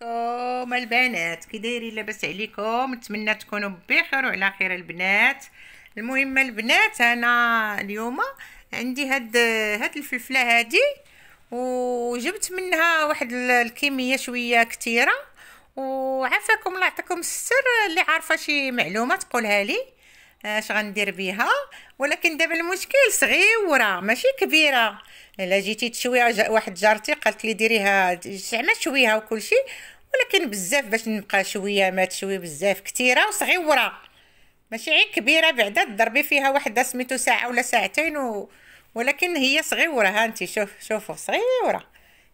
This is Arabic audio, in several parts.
كوم البنات كي دايرين لاباس عليكم نتمنى تكونوا بخير وعلى خير البنات المهم البنات انا اليوم عندي هاد هاد الفلفله هادي وجبت منها واحد الكميه شويه كثيره وعافاكم الله يعطيكم السر اللي عارفه شي معلومه تقولها لي اش غندير بها ولكن دابا المشكل صغيره ماشي كبيره الا جيتي تشوي واحد جارتي قالت لي ديريها زعما شويها وكلشي ولكن بزاف باش نبقى شويه ما تشوي بزاف كثيره وصغيره ماشي غير كبيره بعدا تضربي فيها واحده سميتو ساعه ولا ساعتين و... ولكن هي صغيره ها انت شوف شوفوا صغيره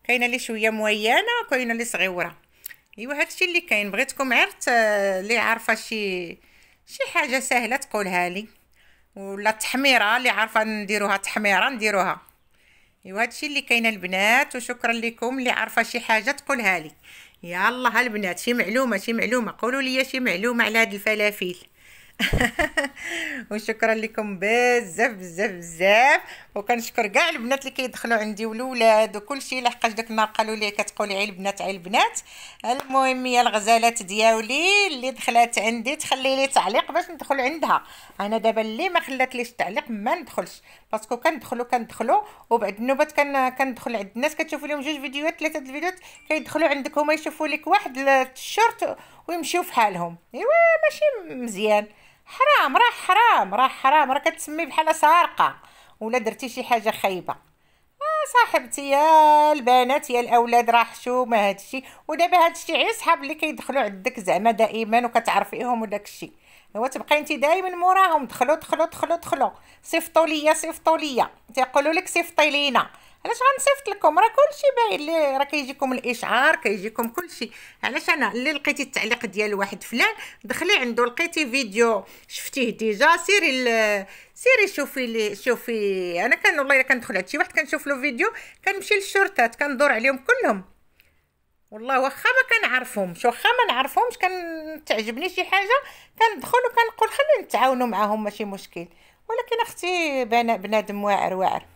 كاينه اللي شويه موينه وكاينه اللي صغيره ايوا هادشي اللي كاين بغيتكم عرفت اللي آه، عارفه شي شي حاجه سهله تقولها لي ولا التحميره اللي عارفه نديروها تحميره نديروها ايوا هادشي اللي كاين البنات وشكرا لكم اللي عارفه شي حاجه تقولها لي يلا البنات شي معلومه شي معلومه قولوا لي شي معلومه على هاد الفلافل وشكرا لكم بزاف بزاف بزاف وكنشكر كاع البنات اللي كيدخلوا عندي والولاد وكل شيء لحقاش داك النهار قالوا لي كتقولي عيل بنات عيل بنات المهم هي الغزالات دياولي اللي دخلات عندي تخلي لي تعليق باش ندخل عندها انا دابا اللي ما خلاتليش تعليق ما ندخلش باسكو كندخلوا كندخلوا وبعد النوبات كندخل عند الناس كتشوفوا لهم جوج فيديوهات ثلاثه الفيديوهات كيدخلوا عندك هما يشوفوا لك واحد الشورت ويمشيو في حالهم ايوا ماشي مزيان حرام راه حرام راه حرام راه كتسمي بحال سارقه ولا درتي شي حاجه خايبه آه صاحبتي يا البنات يا الاولاد راه حشومه هادشي ودابا هادشي غير صحاب اللي كيدخلوا عندك زعما دائما وكتعرفيهم وداكشي هو تبقاي انت دائما موراهم دخلوا دخلوا دخلوا دخلوا صيفطوا ليا صيفطوا ليا تيقولوا لك صيفطي لينا علاش غنصيفط لكم راه كلشي باين لي راه كيجيكم الاشعار كيجيكم كلشي علاش انا اللي لقيتي التعليق ديال واحد فلان دخلي عنده لقيتي فيديو شفتيه ديجا سيري سيري شوفي لي شوفي انا كان والله الا كندخل عند شي واحد كنشوف له فيديو كنمشي للشرطات كندور عليهم كلهم والله واخا ما كنعرفهمش واخا ما نعرفهمش كتعجبني شي حاجه كندخل وكنقول خلينا نتعاونوا معاهم ماشي مشكل ولكن اختي بنادم واعر واعر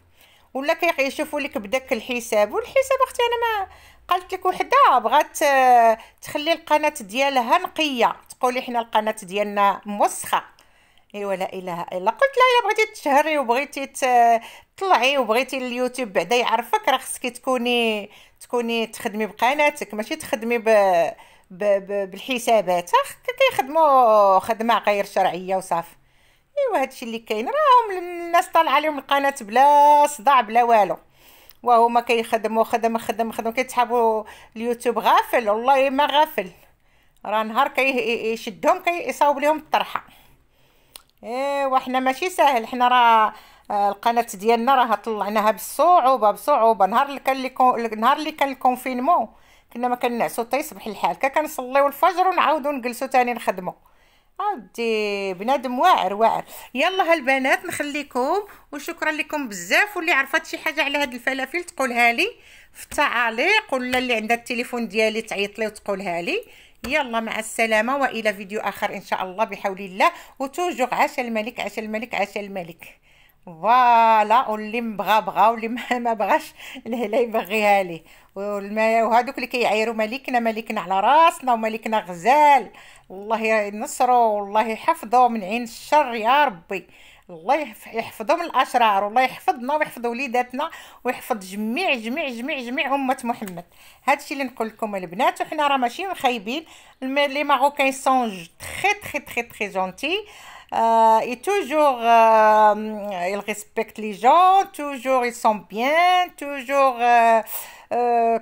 ولا كيشوفوا لك بداك الحساب والحساب اختي انا ما قالت لك وحده بغات آه، تخلي القناه ديالها نقيه تقولي حنا القناه ديالنا موسخه ايوا لا اله الا قلت لها الا بغيتي تشهري وبغيتي تطلعي وبغيتي اليوتيوب بعدا يعرفك راه خصك تكوني تكوني تخدمي بقناتك ماشي تخدمي ب... ب... ب... بالحسابات كيخدموا خدمه غير شرعيه وصافي ايوا هادشي اللي كاين راهم الناس طالعه عليهم القناه بلا صداع بلا والو وهما كيخدموا خدم خدم خدم كيتحابوا اليوتيوب غافل والله ما غافل راه نهار كيشدهم كي كيصاوب لهم الطرحه ايوا حنا ماشي ساهل حنا راه آه، القناه ديالنا راه طلعناها بالصعوبه بصعوبه نهار اللي كان اللي نهار اللي كان الكونفينمون كنا ما كنعسو حتى يصبح الحال كنصليو الفجر ونعاودو نجلسو تاني نخدمو عادي بنادم واعر واعر يلا هالبنات نخليكم وشكرا لكم بزاف واللي عرفت شي حاجه على هاد الفلافل تقولها لي في التعاليق ولا اللي عندها التليفون ديالي تعيط لي وتقولها لي يلا مع السلامه والى فيديو اخر ان شاء الله بحول الله وتوجغ عاش الملك عاش الملك عاش الملك فوالا واللي مبغى بغا واللي ما بغاش الهلا يبغيها ليه وهذوك اللي كيعايروا ملكنا ملكنا على راسنا وملكنا غزال الله ينصره والله يحفظه من عين الشر يا ربي الله من الاشرار والله يحفظنا ويحفظ وليداتنا ويحفظ جميع جميع جميع جميع امه محمد هادشي اللي نقول لكم البنات وحنا راه ماشي خايبين لي ماروكان سون تري تري تري تري جونتي اي توجور يل ريسبكت لي جون توجور اي سون بيان توجور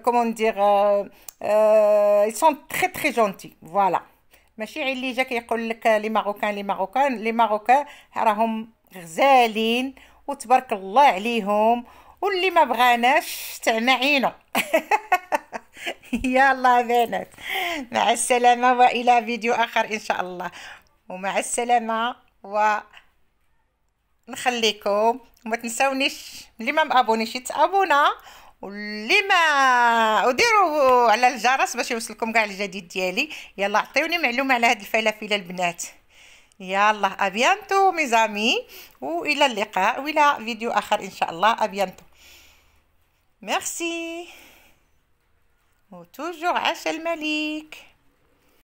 كومون دير اي سون تري تري جونتي فوالا Voilà. ماشي غير اللي جا كيقول لك لي ماروكان لي ماروكان لي ماروكان راهم غزالين وتبارك الله عليهم واللي ما بغاناش تعنا عينو يلا بنات مع السلامه والى فيديو اخر ان شاء الله ومع السلامه و نخليكم وما تنساونيش اللي ما مابونيش يتابونا واللي ما وديروا على الجرس باش يوصلكم كاع الجديد ديالي يلا عطيوني معلومه على هاد الفلافل البنات يلا ابيانتو ميزامي والى اللقاء والى فيديو اخر ان شاء الله ابيانتو ميرسي وتوجور عاش المليك